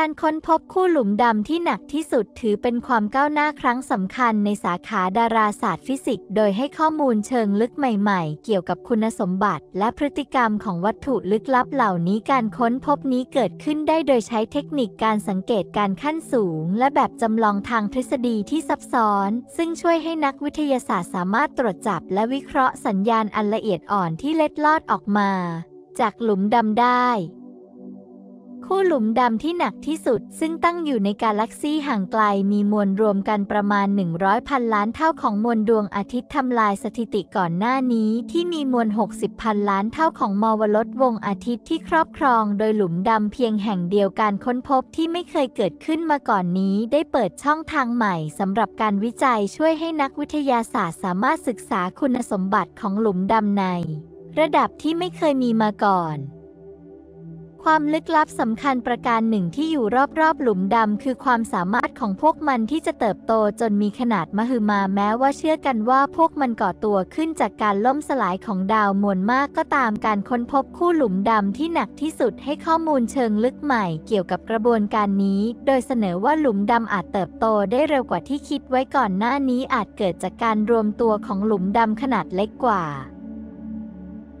การค้นพบคู่หลุมดำที่หนักที่สุดถือเป็นความก้าวหน้าครั้งสำคัญในสาขาดาราศาสตร์ฟิสิกส์โดยให้ข้อมูลเชิงลึกใหม่ๆ เกี่ยวกับคุณสมบัติและพฤติกรรมของวัตถุลึกลับเหล่านี้ การค้นพบนี้เกิดขึ้นได้โดยใช้เทคนิคการสังเกตการขั้นสูงและแบบจำลองทางทฤษฎีที่ซับซ้อน ซึ่งช่วยให้นักวิทยาศาสตร์สามารถตรวจจับและวิเคราะห์สัญญาณอันละเอียดอ่อนที่เล็ดลอดออกมาจากหลุมดำได้คู่หลุมดำที่หนักที่สุดซึ่งตั้งอยู่ในกาแล็กซีห่างไกลมีมวลรวมกันประมาณ 100พันล้านเท่าของมวลดวงอาทิตย์ทำลายสถิติก่อนหน้านี้ที่มีมวล60พันล้านเท่าของมวลดวงอาทิตย์ที่ครอบครองโดยหลุมดำเพียงแห่งเดียวการค้นพบที่ไม่เคยเกิดขึ้นมาก่อนนี้ได้เปิดช่องทางใหม่สำหรับการวิจัยช่วยให้นักวิทยาศาสตร์สามารถศึกษาคุณสมบัติของหลุมดำในระดับที่ไม่เคยมีมาก่อนความลึกลับสำคัญประการหนึ่งที่อยู่รอบๆ หลุมดำคือความสามารถของพวกมันที่จะเติบโตจนมีขนาดมหึมาแม้ว่าเชื่อกันว่าพวกมันก่อตัวขึ้นจากการล่มสลายของดาวมวลมากก็ตามการค้นพบคู่หลุมดำที่หนักที่สุดให้ข้อมูลเชิงลึกใหม่เกี่ยวกับกระบวนการนี้ โดยเสนอว่าหลุมดำอาจเติบโตได้เร็วกว่าที่คิดไว้ก่อนหน้านี้อาจเกิดจากการรวมตัวของหลุมดำขนาดเล็กกว่า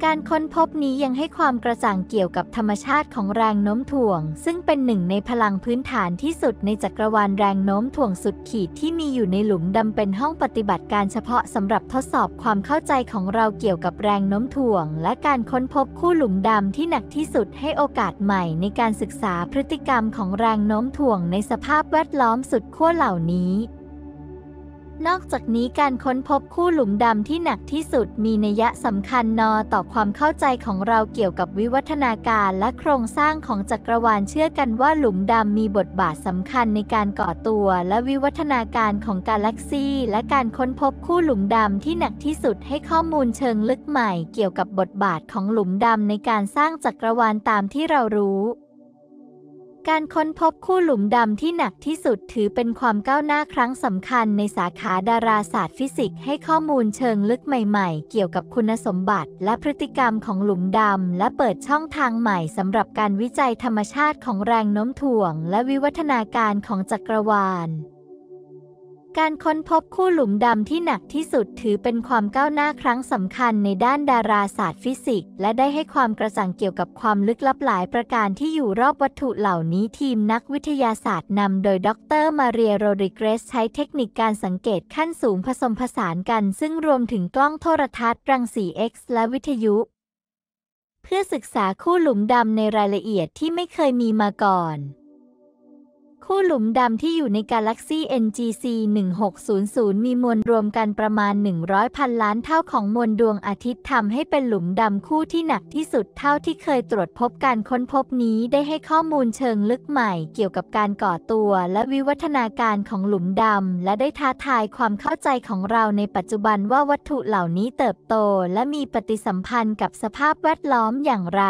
การค้นพบนี้ยังให้ความกระจ่างเกี่ยวกับธรรมชาติของแรงโน้มถ่วง ซึ่งเป็นหนึ่งในพลังพื้นฐานที่สุดในจักรวาลแรงโน้มถ่วงสุดขีดที่มีอยู่ในหลุมดำเป็นห้องปฏิบัติการเฉพาะสำหรับทดสอบความเข้าใจของเราเกี่ยวกับแรงโน้มถ่วง และการค้นพบคู่หลุมดำที่หนักที่สุดให้โอกาสใหม่ในการศึกษาพฤติกรรมของแรงโน้มถ่วงในสภาพแวดล้อมสุดขั้วเหล่านี้นอกจากนี้การค้นพบคู่หลุมดำที่หนักที่สุดมีนัยสำคัญนอต่อความเข้าใจของเราเกี่ยวกับวิวัฒนาการและโครงสร้างของจักรวาลเชื่อกันว่าหลุมดำมีบทบาทสำคัญในการก่อตัวและวิวัฒนาการของกาแล็กซีและการค้นพบคู่หลุมดำที่หนักที่สุดให้ข้อมูลเชิงลึกใหม่เกี่ยวกับบทบาทของหลุมดำในการสร้างจักรวาลตามที่เรารู้การค้นพบคู่หลุมดำที่หนักที่สุดถือเป็นความก้าวหน้าครั้งสำคัญในสาขาดาราศาสตร์ฟิสิกส์ให้ข้อมูลเชิงลึกใหม่ๆ เกี่ยวกับคุณสมบัติและพฤติกรรมของหลุมดำและเปิดช่องทางใหม่สำหรับการวิจัยธรรมชาติของแรงโน้มถ่วงและวิวัฒนาการของจักรวาลการค้นพบคู่หลุมดำที่หนักที่สุดถือเป็นความก้าวหน้าครั้งสำคัญในด้านดาราศาสตร์ฟิสิกส์และได้ให้ความกระจ่างเกี่ยวกับความลึกลับหลายประการที่อยู่รอบวัตถุเหล่านี้ทีมนักวิทยาศาสตร์นำโดยดรมาเรียโรดิเกรสใช้เทคนิคการสังเกตขั้นสูงผสมผสานกันซึ่งรวมถึงกล้องโทรทัศน์รังสี X และวิทยุ เพื่อศึกษาคู่หลุมดำในรายละเอียดที่ไม่เคยมีมาก่อนคู่หลุมดำที่อยู่ในกาแล็กซี่ NGC 1600 มีมวลรวมกันประมาณ 100พันล้านเท่าของมวลดวงอาทิตย์ ทำให้เป็นหลุมดำคู่ที่หนักที่สุดเท่าที่เคยตรวจพบการค้นพบนี้ได้ให้ข้อมูลเชิงลึกใหม่เกี่ยวกับการก่อตัวและวิวัฒนาการของหลุมดำ และได้ท้าทายความเข้าใจของเราในปัจจุบันว่าวัตถุเหล่านี้เติบโตและมีปฏิสัมพันธ์กับสภาพแวดล้อมอย่างไร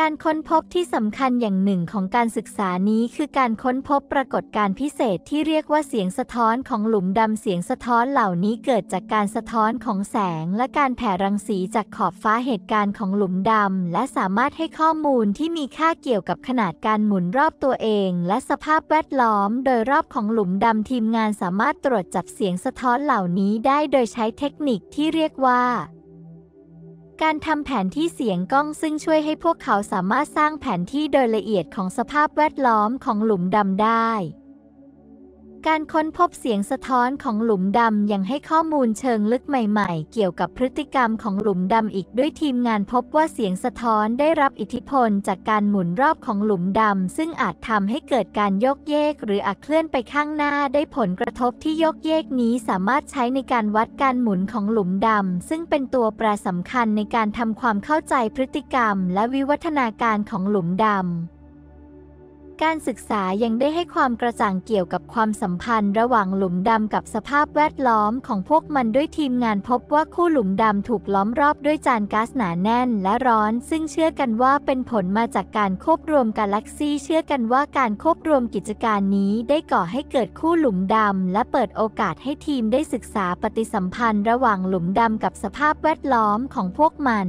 การค้นพบที่สำคัญอย่างหนึ่งของการศึกษานี้คือการค้นพบปรากฏการณ์พิเศษที่เรียกว่าเสียงสะท้อนของหลุมดำ เสียงสะท้อนเหล่านี้เกิดจากการสะท้อนของแสงและการแผ่รังสีจากขอบฟ้าเหตุการณ์ของหลุมดำและสามารถให้ข้อมูลที่มีค่าเกี่ยวกับขนาดการหมุนรอบตัวเองและสภาพแวดล้อมโดยรอบของหลุมดำทีมงานสามารถตรวจจับเสียงสะท้อนเหล่านี้ได้โดยใช้เทคนิคที่เรียกว่าการทำแผนที่เสียงกล้องซึ่งช่วยให้พวกเขาสามารถสร้างแผนที่โดยละเอียดของสภาพแวดล้อมของหลุมดำได้การค้นพบเสียงสะท้อนของหลุมดำยังให้ข้อมูลเชิงลึกใหม่ๆ เกี่ยวกับพฤติกรรมของหลุมดำอีกด้วยทีมงานพบว่าเสียงสะท้อนได้รับอิทธิพลจากการหมุนรอบของหลุมดำซึ่งอาจทำให้เกิดการยกเยกหรืออักเคลื่อนไปข้างหน้าได้ผลกระทบที่ยกเยกนี้สามารถใช้ในการวัดการหมุนของหลุมดำซึ่งเป็นตัวแปรสำคัญในการทำความเข้าใจพฤติกรรมและวิวัฒนาการของหลุมดำการศึกษายังได้ให้ความกระจ่างเกี่ยวกับความสัมพันธ์ ระหว่างหลุมดำ กับสภาพแวดล้อมของพวกมันด้วยทีมงานพบว่าคู่หลุมดำ ถูกล้อมรอบด้วยจานก๊าซหนาแน่นและร้อนซึ่งเชื่อกันว่าเป็นผลมาจากการควบรวมกาแล็กซี่เชื่อกันว่าการควบรวมกิจการนี้ได้ก่อให้เกิดคู่หลุมดำ และเปิดโอกาสให้ทีมได้ศึกษาปฏิสัมพันธ์ระหว่างหลุมดำกับสภาพแวดล้อมของพวกมัน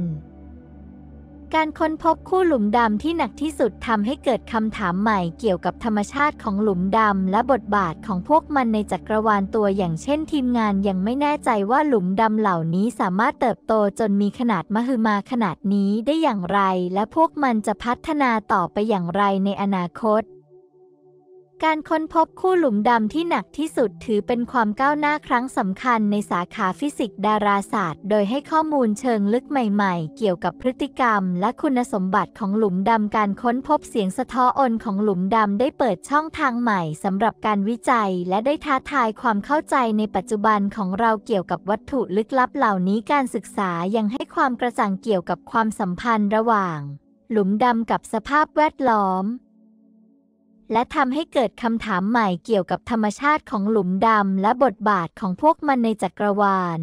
การค้นพบคู่หลุมดำที่หนักที่สุดทำให้เกิดคำถามใหม่เกี่ยวกับธรรมชาติของหลุมดำและบทบาทของพวกมันในจักรวาลตัวอย่างเช่น ทีมงานยังไม่แน่ใจว่าหลุมดำเหล่านี้สามารถเติบโตจนมีขนาดมหึมาขนาดนี้ได้อย่างไร และพวกมันจะพัฒนาต่อไปอย่างไรในอนาคตการค้นพบคู่หลุมดำที่หนักที่สุดถือเป็นความก้าวหน้าครั้งสำคัญในสาขาฟิสิกส์ดาราศาสตร์ โดยให้ข้อมูลเชิงลึกใหม่ๆ เกี่ยวกับพฤติกรรมและคุณสมบัติของหลุมดำ การค้นพบเสียงสะท้อนของหลุมดำได้เปิดช่องทางใหม่สำหรับการวิจัยและได้ท้าทายความเข้าใจในปัจจุบันของเราเกี่ยวกับวัตถุลึกลับเหล่านี้ การศึกษายังให้ความกระจ่างเกี่ยวกับความสัมพันธ์ระหว่างหลุมดำกับสภาพแวดล้อมและทำให้เกิดคำถามใหม่เกี่ยวกับธรรมชาติของหลุมดำและบทบาทของพวกมันในจักรวาล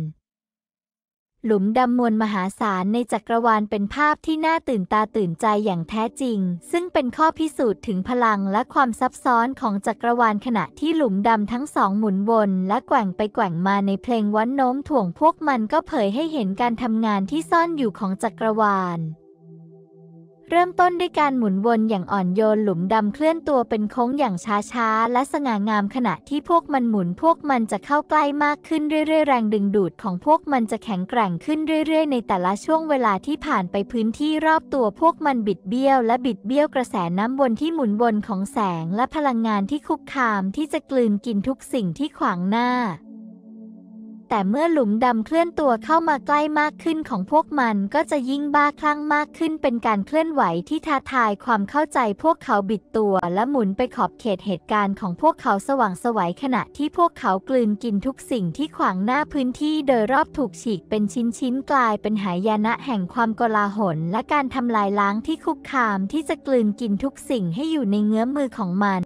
หลุมดำมวลมหาศาลในจักรวาลเป็นภาพที่น่าตื่นตาตื่นใจอย่างแท้จริง ซึ่งเป็นข้อพิสูจน์ถึงพลังและความซับซ้อนของจักรวาลขณะที่หลุมดำทั้งสองหมุนวนและแกว่งไปแกว่งมาในเพลงวันโน้มถ่วงพวกมันก็เผยให้เห็นการทำงานที่ซ่อนอยู่ของจักรวาลเริ่มต้นด้วยการหมุนวนอย่างอ่อนโยนหลุมดำเคลื่อนตัวเป็นโค้งอย่างช้าๆและสง่างามขณะที่พวกมันหมุนพวกมันจะเข้าใกล้มากขึ้นเรื่อยๆแรงดึงดูดของพวกมันจะแข็งแกร่งขึ้นเรื่อยๆในแต่ละช่วงเวลาที่ผ่านไปพื้นที่รอบตัวพวกมันบิดเบี้ยวและบิดเบี้ยวกระแสน้ำวนที่หมุนวนของแสงและพลังงานที่คุกคามที่จะกลืนกินทุกสิ่งที่ขวางหน้าแต่เมื่อหลุมดำเคลื่อนตัวเข้ามาใกล้มากขึ้นของพวกมันก็จะยิ่งบ้าคลั่งมากขึ้นเป็นการเคลื่อนไหวที่ท้าทายความเข้าใจพวกเขาบิดตัวและหมุนไปขอบเขตเหตุการณ์ของพวกเขาสว่างสวัยขณะที่พวกเขากลืนกินทุกสิ่งที่ขวางหน้าพื้นที่โดยรอบถูกฉีกเป็นชิ้นๆกลายเป็นหายนะแห่งความกลาหลและการทำลายล้างที่คุกคามที่จะกลืนกินทุกสิ่งให้อยู่ในเงื้อมือของมัน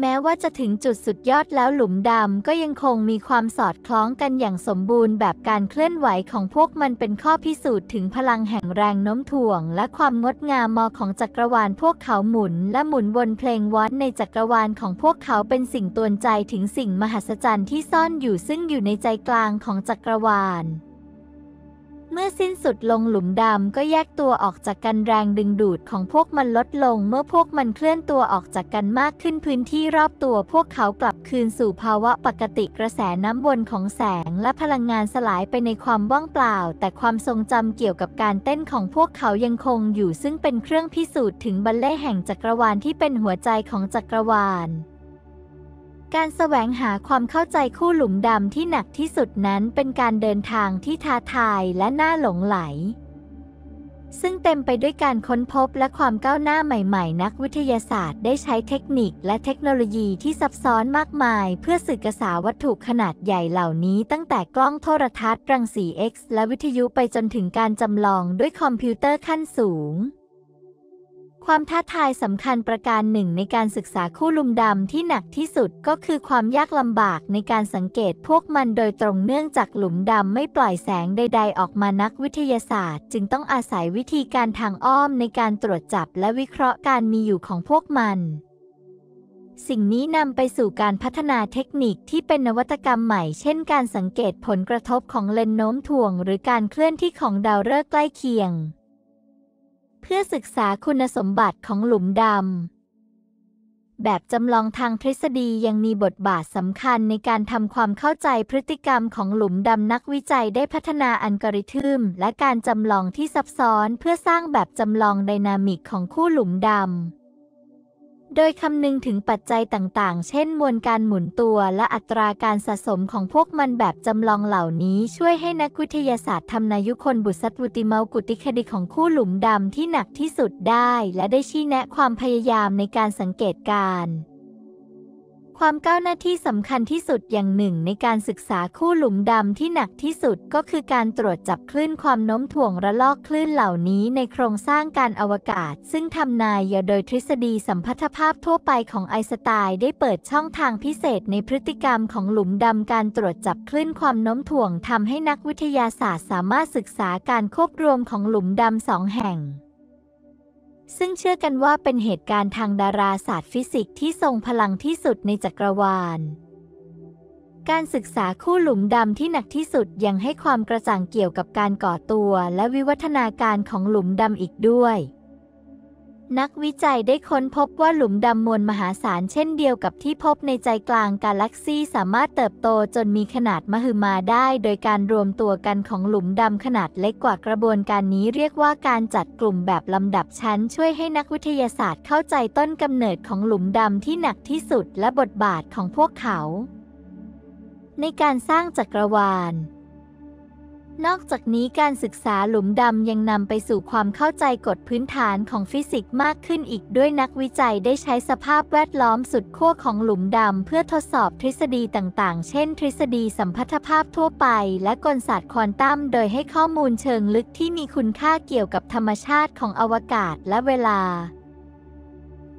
แม้ว่าจะถึงจุดสุดยอดแล้วหลุมดำก็ยังคงมีความสอดคล้องกันอย่างสมบูรณ์แบบการเคลื่อนไหวของพวกมันเป็นข้อพิสูจน์ถึงพลังแห่งแรงโน้มถ่วงและความงดงามมอของจักรวาลพวกเขาหมุนและหมุนวนเพลงวัดในจักรวาลของพวกเขาเป็นสิ่งตวนใจถึงสิ่งมหัศจรรย์ที่ซ่อนอยู่ซึ่งอยู่ในใจกลางของจักรวาลเมื่อสิ้นสุดลงหลุมดำก็แยกตัวออกจากกันแรงดึงดูดของพวกมันลดลงเมื่อพวกมันเคลื่อนตัวออกจากกันมากขึ้นพื้นที่รอบตัวพวกเขากลับคืนสู่ภาวะปกติกระแสน้ำวนของแสงและพลังงานสลายไปในความว่างเปล่าแต่ความทรงจำเกี่ยวกับการเต้นของพวกเขายังคงอยู่ซึ่งเป็นเครื่องพิสูจน์ถึงบัลเล่แห่งจักรวาลที่เป็นหัวใจของจักรวาลการแสวงหาความเข้าใจคู่หลุมดำที่หนักที่สุดนั้นเป็นการเดินทางที่ท้าทายและน่าหลงไหล ซึ่งเต็มไปด้วยการค้นพบและความก้าวหน้าใหม่ๆนักวิทยาศาสตร์ได้ใช้เทคนิคและเทคโนโลยีที่ซับซ้อนมากมายเพื่อสื่อกษาวัตถุขนาดใหญ่เหล่านี้ตั้งแต่กล้องโทรทัศน์รังสี X และวิทยุไปจนถึงการจำลองด้วยคอมพิวเตอร์ขั้นสูงความท้าทายสำคัญประการหนึ่งในการศึกษาคู่ลุมดำที่หนักที่สุดก็คือความยากลำบากในการสังเกตพวกมันโดยตรงเนื่องจากหลุมดำไม่ปล่อยแสงใดๆออกมานักวิทยาศาสตร์ จึงต้องอาศัยวิธีการทางอ้อมในการตรวจจับและวิเคราะห์การมีอยู่ของพวกมัน สิ่งนี้นำไปสู่การพัฒนาเทคนิคที่เป็นนวัตกรรมใหม่ เช่น การสังเกตผลกระทบของเลนโน้มถ่วง หรือการเคลื่อนที่ของดาวฤกษ์ใกล้เคียงเพื่อศึกษาคุณสมบัติของหลุมดำ แบบจำลองทางทฤษฎียังมีบทบาทสำคัญในการทำความเข้าใจพฤติกรรมของหลุมดำนักวิจัยได้พัฒนาอัลกอริทึมและการจำลองที่ซับซ้อนเพื่อสร้างแบบจำลองไดนามิกของคู่หลุมดำโดยคำนึงถึงปัจจัยต่างๆ เช่น มวลการหมุนตัว และอัตราการสะสมของพวกมันแบบจำลองเหล่านี้ช่วยให้นักวิทยาศาสตร์ทำนายุคนบุษตุติเมากุติคดีของคู่หลุมดำที่หนักที่สุดได้ และได้ชี้แนะความพยายามในการสังเกตการณ์ความก้าวหน้าที่สำคัญที่สุดอย่างหนึ่งในการศึกษาคู่หลุมดำที่หนักที่สุดก็คือการตรวจจับคลื่นความโน้มถ่วงระลอกคลื่นเหล่านี้ในโครงสร้างการอวกาศซึ่งทำนายโดยทฤษฎีสัมพัทธภาพทั่วไปของไอสไตน์ได้เปิดช่องทางพิเศษในพฤติกรรมของหลุมดำการตรวจจับคลื่นความโน้มถ่วงทำให้นักวิทยาศาสตร์สามารถศึกษาการควบรวมของหลุมดำสองแห่งซึ่งเชื่อกันว่าเป็นเหตุการณ์ทางดาราศาสตร์ฟิสิกส์ที่ทรงพลังที่สุดในจักรวาล การศึกษาคู่หลุมดำที่หนักที่สุดยังให้ความกระจ่างเกี่ยวกับการก่อตัว และวิวัฒนาการของหลุมดำอีกด้วยนักวิจัยได้ค้นพบว่าหลุมดำมวลมหาศาลเช่นเดียวกับที่พบในใจกลางกาแล็กซีสามารถเติบโตจนมีขนาดมหึมาได้ โดยการรวมตัวกันของหลุมดำขนาดเล็กกว่ากระบวนการนี้ เรียกว่าการจัดกลุ่มแบบลำดับชั้นช่วยให้นักวิทยาศาสตร์เข้าใจต้นกำเนิดของหลุมดำที่หนักที่สุดและบทบาทของพวกเขา ในการสร้างจักรวาลนอกจากนี้การศึกษาหลุมดำยังนำไปสู่ความเข้าใจกฎพื้นฐานของฟิสิกส์มากขึ้นอีก ด้วยนักวิจัยได้ใช้สภาพแวดล้อมสุดขั้วของหลุมดำ เพื่อทดสอบทฤษฎีต่างๆ เช่น ทฤษฎีสัมพัทธภาพทั่วไป และกลศาสตร์ควอนตัมโดยให้ข้อมูลเชิงลึกที่มีคุณค่าเกี่ยวกับธรรมชาติของอวกาศและเวลา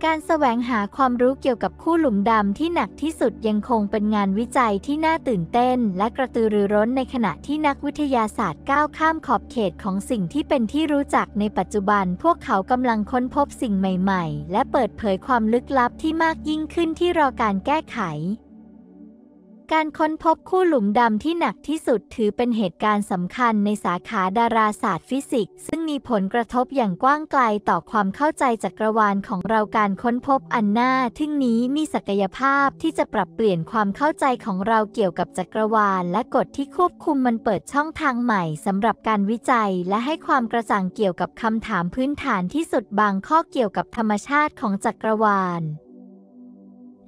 การแสวงหาความรู้เกี่ยวกับคู่หลุมดำที่หนักที่สุดยังคงเป็นงานวิจัยที่น่าตื่นเต้นและกระตือรือร้นในขณะที่นักวิทยาศาสตร์ก้าวข้ามขอบเขตของสิ่งที่เป็นที่รู้จักในปัจจุบัน พวกเขากำลังค้นพบสิ่งใหม่ๆ และเปิดเผยความลึกลับที่มากยิ่งขึ้นที่รอการแก้ไขการค้นพบคู่หลุมดำที่หนักที่สุดถือเป็นเหตุการณ์สำคัญในสาขาดาราศาสตร์ฟิสิกส์ซึ่งมีผลกระทบอย่างกว้างไกลต่อความเข้าใจจักรวาลของเราการค้นพบอันน่าทึ่งนี้มีศักยภาพที่จะปรับเปลี่ยนความเข้าใจของเราเกี่ยวกับจักรวาลและกฎที่ควบคุมมันเปิดช่องทางใหม่สำหรับการวิจัยและให้ความกระจ่างเกี่ยวกับคำถามพื้นฐานที่สุดบางข้อเกี่ยวกับธรรมชาติของจักรวาล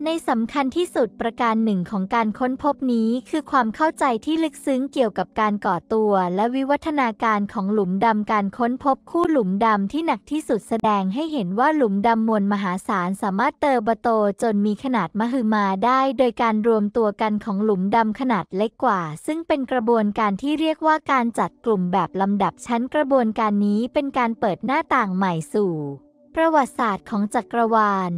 ในสำคัญที่สุดประการหนึ่งของการค้นพบนี้ คือความเข้าใจที่ลึกซึ้งเกี่ยวกับการก่อตัว และวิวัฒนาการของหลุมดำการค้นพบคู่หลุมดำที่หนักที่สุดแสดงให้เห็นว่าหลุมดำมวลมหาศาลสามารถเติบโตจนมีขนาดมหึมาได้ โดยการรวมตัวกันของหลุมดำขนาดเล็กกว่า ซึ่งเป็นกระบวนการที่เรียกว่าการจัดกลุ่มแบบลำดับชั้นกระบวนการนี้เป็นการเปิดหน้าต่างใหม่สู่ ประวัติศาสตร์ของจักรวาล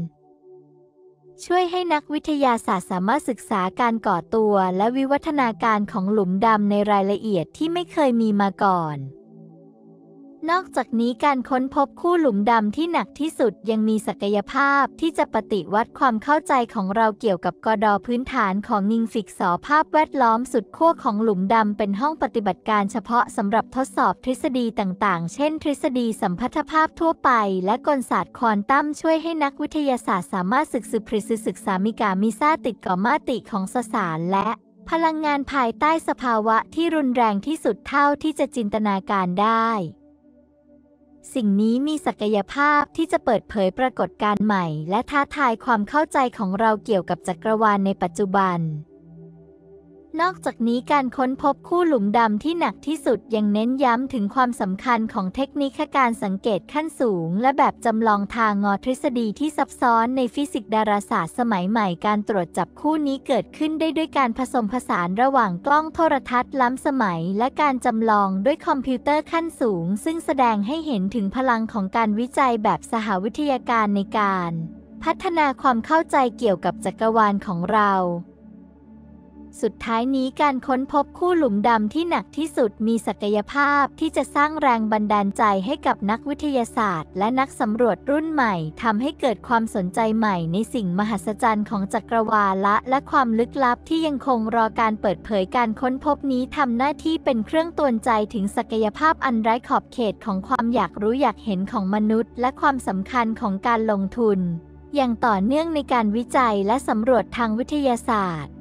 ช่วยให้นักวิทยาศาสตร์สามารถศึกษาการก่อตัวและวิวัฒนาการของหลุมดำในรายละเอียดที่ไม่เคยมีมาก่อนนอกจากนี้การค้นพบคู่หลุมดำที่หนักที่สุดยังมีศักยภาพที่จะปฏิวัติความเข้าใจของเราเกี่ยวกับกอดอพื้นฐานของนิงฟิกสอภาพแวดล้อมสุดขั้วของหลุมดำเป็นห้องปฏิบัติการเฉพาะสำหรับทดสอบทฤษฎีต่างๆ เช่น ทฤษฎีสัมพัทธภาพทั่วไปและกลศาสตร์ควอนตัมช่วยให้นักวิทยาศาสตร์สามารถศึกษาพริศึกษามิกามิซาติดก่อมาติของสสารและพลังงานภายใต้สภาวะที่รุนแรงที่สุดเท่าที่จะจินตนาการได้สิ่งนี้มีศักยภาพที่จะเปิดเผยปรากฏการณ์ใหม่และท้าทายความเข้าใจของเราเกี่ยวกับจักรวาลในปัจจุบันนอกจากนี้การค้นพบคู่หลุมดำที่หนักที่สุดยังเน้นย้ำถึงความสำคัญของเทคนิคการสังเกตขั้นสูงและแบบจำลองทางงอทฤษฎีที่ซับซ้อนในฟิสิกส์ดาราศาสตร์สมัยใหม่การตรวจจับคู่นี้เกิดขึ้นได้ด้วยการผสมผสานระหว่างกล้องโทรทัศน์ล้ำสมัยและการจำลองด้วยคอมพิวเตอร์ขั้นสูง ซึ่งแสดงให้เห็นถึงพลังของการวิจัยแบบสหวิทยาการในการพัฒนาความเข้าใจเกี่ยวกับจักรวาลของเราสุดท้ายนี้การค้นพบคู่หลุมดำที่หนักที่สุดมีศักยภาพที่จะสร้างแรงบันดาลใจให้กับนักวิทยาศาสตร์และนักสำรวจรุ่นใหม่ทำให้เกิดความสนใจใหม่ในสิ่งมหัศจรรย์ของจักรวาลละ และความลึกลับที่ยังคงรอการเปิดเผยการค้นพบนี้ทำหน้าที่เป็นเครื่องตวนใจถึงศักยภาพอันไร้ขอบเขตของความอยากรู้อยากเห็นของมนุษย์และความสำคัญของการลงทุนอย่างต่อเนื่องในการวิจัยและสำรวจทางวิทยาศาสตร์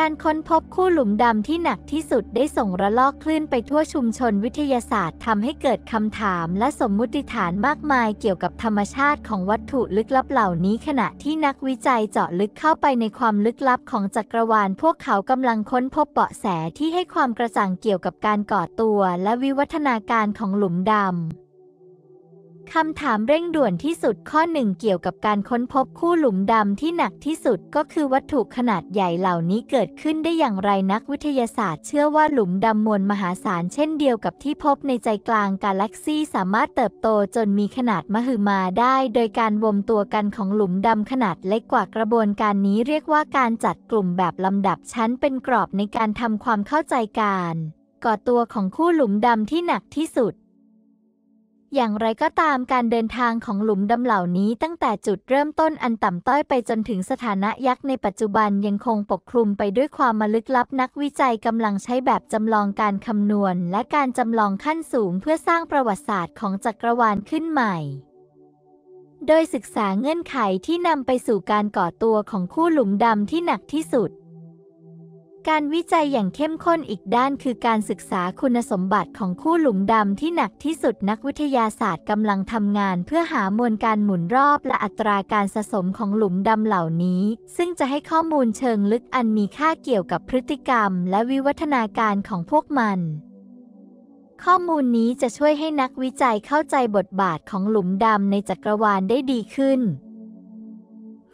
การค้นพบคู่หลุมดำที่หนักที่สุดได้ส่งระลอกคลื่นไปทั่วชุมชนวิทยาศาสตร์ทำให้เกิดคำถามและสมมุติฐานมากมายเกี่ยวกับธรรมชาติของวัตถุลึกลับเหล่านี้ ขณะที่นักวิจัยเจาะลึกเข้าไปในความลึกลับของจักรวาล พวกเขากำลังค้นพบเบาะแสที่ให้ความกระจ่างเกี่ยวกับการก่อตัวและวิวัฒนาการของหลุมดำคำถามเร่งด่วนที่สุดข้อหนึ่งเกี่ยวกับการค้นพบคู่หลุมดำที่หนักที่สุดก็คือวัตถุขนาดใหญ่เหล่านี้เกิดขึ้นได้อย่างไรนักวิทยาศาสตร์ เชื่อว่าหลุมดำมวลมหาศาล เช่นเดียวกับที่พบในใจกลางกาแล็กซีสามารถเติบโตจนมีขนาดมหึมาได้ โดยการวมตัวกันของหลุมดำขนาดเล็กกว่ากระบวนการนี้ เรียกว่าการจัดกลุ่มแบบลำดับชั้นเป็นกรอบในการทำความเข้าใจการ ก่อตัวของคู่หลุมดำที่หนักที่สุดอย่างไรก็ตามการเดินทางของหลุมดำเหล่านี้ตั้งแต่จุดเริ่มต้นอันต่ำต้อยไปจนถึงสถานะยักษ์ในปัจจุบันยังคงปกคลุมไปด้วยความมลึกลับนักวิจัยกำลังใช้แบบจำลองการคำนวณและการจำลองขั้นสูงเพื่อสร้างประวัติศาสตร์ของจักรวาลขึ้นใหม่ โดยศึกษาเงื่อนไขที่นำไปสู่การก่อตัวของคู่หลุมดำที่หนักที่สุดการวิจัยอย่างเข้มข้นอีกด้านคือการศึกษาคุณสมบัติของคู่หลุมดำที่หนักที่สุดนักวิทยาศาสตร์กำลังทำงาน เพื่อหามวลการหมุนรอบและอัตราการสะสมของหลุมดำเหล่านี้ ซึ่งจะให้ข้อมูลเชิงลึกอันมีค่าเกี่ยวกับพฤติกรรม และวิวัฒนาการของพวกมัน ข้อมูลนี้จะช่วยให้นักวิจัยเข้าใจบทบาทของหลุมดำในจักรวาลได้ดีขึ้น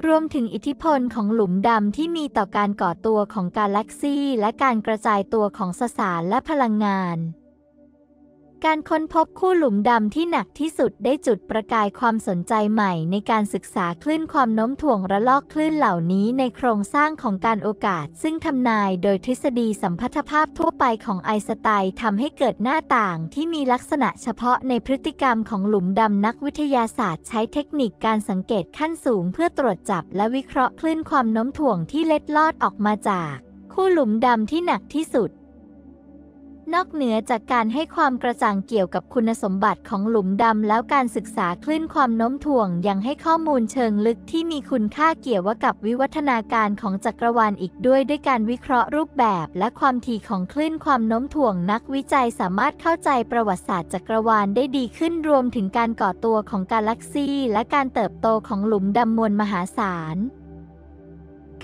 รวมถึงอิทธิพลของหลุมดำที่มีต่อการก่อตัวของกาแล็กซีและการกระจายตัวของสสารและพลังงานการค้นพบคู่หลุมดำที่หนักที่สุดได้จุดประกายความสนใจใหม่ในการศึกษาคลื่นความโน้มถ่วงระลอกคลื่นเหล่านี้ในโครงสร้างของการโอกาส ซึ่งทำนายโดยทฤษฎีสัมพัทธภาพทั่วไปของไอน์สไตน์ทำให้เกิดหน้าต่างที่มีลักษณะเฉพาะในพฤติกรรมของหลุมดำนักวิทยาศาสตร์ใช้เทคนิคการสังเกตขั้นสูงเพื่อตรวจจับและวิเคราะห์คลื่นความโน้มถ่วงที่เล็ดลอดออกมาจากคู่หลุมดำที่หนักที่สุดนอกเหนือจากการให้ความกระจ่างเกี่ยวกับคุณสมบัติของหลุมดำแล้วการศึกษาคลื่นความโน้มถ่วงยังให้ข้อมูลเชิงลึกที่มีคุณค่าเกี่ยวกับวิวัฒนาการของจักรวาลอีกด้วยด้วยการวิเคราะห์รูปแบบและความถี่ของคลื่นความโน้มถ่วงนักวิจัยสามารถเข้าใจประวัติศาสตร์จักรวาลได้ดีขึ้นรวมถึงการก่อตัวของกาแล็กซีและการเติบโตของหลุมดำมวลมหาศาล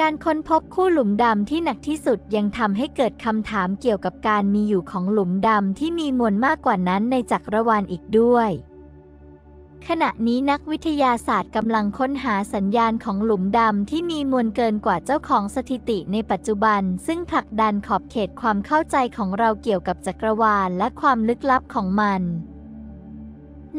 การค้นพบคู่หลุมดำที่หนักที่สุดยังทำให้เกิดคำถามเกี่ยวกับการมีอยู่ของหลุมดำที่มีมวลมากกว่านั้นในจักรวาลอีกด้วย ขณะนี้นักวิทยาศาสตร์กำลังค้นหาสัญญาณของหลุมดำที่มีมวลเกินกว่าเจ้าของสถิติในปัจจุบันซึ่งผลักดันขอบเขตความเข้าใจของเราเกี่ยวกับจักรวาลและความลึกลับของมัน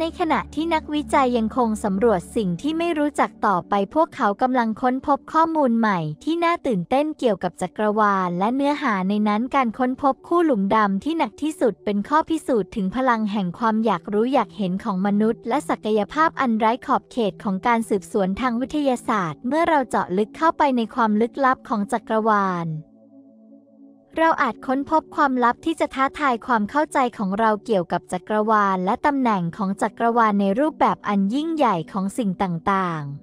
ในขณะที่นักวิจัยยังคงสำรวจสิ่งที่ไม่รู้จักต่อไปพวกเขากำลังค้นพบข้อมูลใหม่ที่น่าตื่นเต้นเกี่ยวกับจักรวาลและเนื้อหาในนั้นการค้นพบคู่หลุมดำที่หนักที่สุดเป็นข้อพิสูจน์ถึงพลังแห่งความอยากรู้อยากเห็นของมนุษย์และศักยภาพอันไร้ขอบเขตของการสืบสวนทางวิทยาศาสตร์ เมื่อเราเจาะลึกเข้าไปในความลึกลับของจักรวาลเราอาจค้นพบความลับที่จะท้าทายความเข้าใจของเราเกี่ยวกับจักรวาล และตำแหน่งของจักรวาลในรูปแบบอันยิ่งใหญ่ของสิ่งต่างๆ